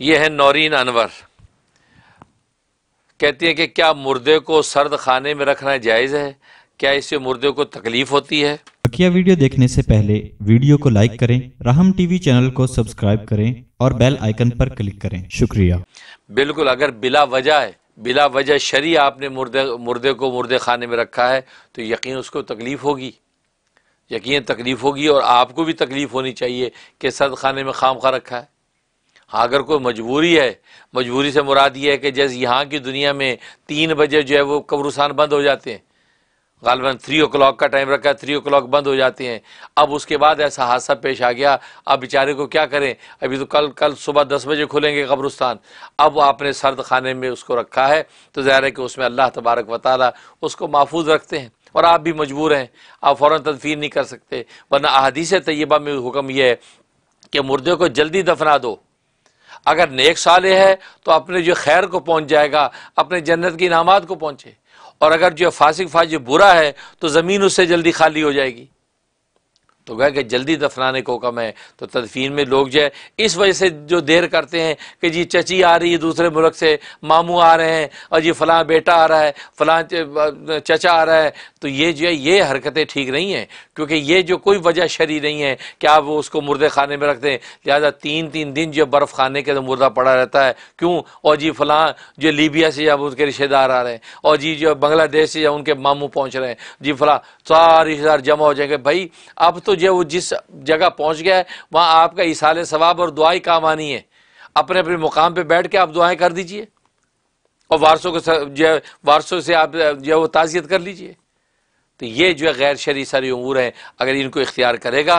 ये है नौरीन अनवर कहती हैं कि क्या मुर्दे को सर्द खाने में रखना जायज़ है क्या इससे मुर्दे को तकलीफ होती है बकिया वीडियो देखने से पहले वीडियो को लाइक करें रहम टीवी चैनल को सब्सक्राइब करें और बेल आइकन पर क्लिक करें शुक्रिया बिल्कुल अगर बिला वजह है बिला वजह शरी आपने मुर्दे मुर्दे को मुर्दे खाने में रखा है तो यकीन उसको तकलीफ़ होगी यकीन तकलीफ़ होगी और आपको भी तकलीफ़ होनी चाहिए कि सर्द खाने में खाम खा रखा है हाँ अगर कोई मजबूरी है मजबूरी से मुराद ये है कि जैसे यहाँ की दुनिया में तीन बजे जो है वो कब्रस्तान बंद हो जाते हैं गालबा थ्री ओ क्लाक का टाइम रखा है थ्री ओ क्लाक बंद हो जाते हैं अब उसके बाद ऐसा हादसा पेश आ गया अब बेचारे को क्या करें अभी तो कल कल सुबह दस बजे खुलेंगे कब्रस्तान अब आपने सर्द खाने में उसको रखा है तो ज़ाहिर है कि उसमें अल्लाह तबारक व ताली उसको महफूज रखते हैं और आप भी मजबूर हैं आप फ़ौर तदफीन नहीं कर सकते वरना अहादीस तयबा में हुक्म यह है कि मुर्दे को जल्दी दफना दो अगर नेक साले है तो अपने जो खैर को पहुँच जाएगा अपने जन्नत की इनामत को पहुँचे और अगर जो फासिक फाज बुरा है तो ज़मीन उससे जल्दी खाली हो जाएगी तो कह कि जल्दी दफनाने को कम है तो तदफीन में लोग जो है इस वजह से जो देर करते हैं कि जी चची आ रही है दूसरे मुल्क से मामू आ रहे हैं और जी फलां बेटा आ रहा है फलां चचा आ रहा है तो ये जो है ये हरकतें ठीक नहीं हैं क्योंकि ये जो कोई वजह शरी नहीं है कि आप वो उसको मुर्दे खाने में रखते हैं लिहाजा तीन तीन दिन जो बर्फ़ खाने के तो मुर्दा पड़ा रहता है क्यों और जी फलां जो लीबिया से जब उनके रिश्तेदार आ रहे हैं और जी जो बांग्लादेश से जब उनके मामू पहुँच रहे हैं जी फलां सारे रिश्तेदार जमा हो जाएंगे भाई अब तो जो वो जिस जगह पहुँच गया है वहाँ आपका इसाल सवाब और दुआई काम आनी है अपने अपने मुकाम पर बैठ के आप दुआएँ कर दीजिए और वारसों को जो वारसों से आप जो है वो ताज़ियत कर लीजिए तो ये जो है गैर शरी सारी उमूर हैं अगर इनको इख्तियार करेगा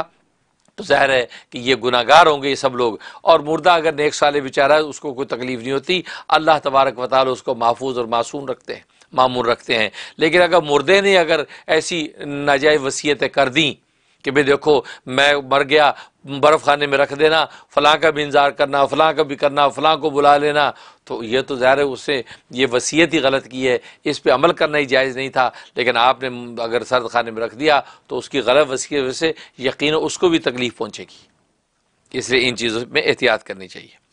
तो ज़ाहिर है कि ये गुनागार होंगे ये सब लोग और मुर्दा अगर नेक साल बेचारा उसको कोई तकलीफ़ नहीं होती अल्लाह तबारक वाल उसको महफूज और मासूम रखते हैं मामून रखते हैं लेकिन अगर मुर्दे ने अगर ऐसी नाजायज़ वसीयतें कर दी कि भाई देखो मैं मर गया बर्फ़ खाने में रख देना फ़लाँ का भी इंतज़ार करना फ़लाँ का भी करना फ़लाँ को बुला लेना तो ये तो ज़ाहिर है उससे ये वसीयत ही गलत की है इस पर अमल करना ही जायज़ नहीं था लेकिन आपने अगर सर्द खाने में रख दिया तो उसकी गलत वसीयत से यकीन उसको भी तकलीफ़ पहुँचेगी इसलिए इन चीज़ों में एहतियात करनी चाहिए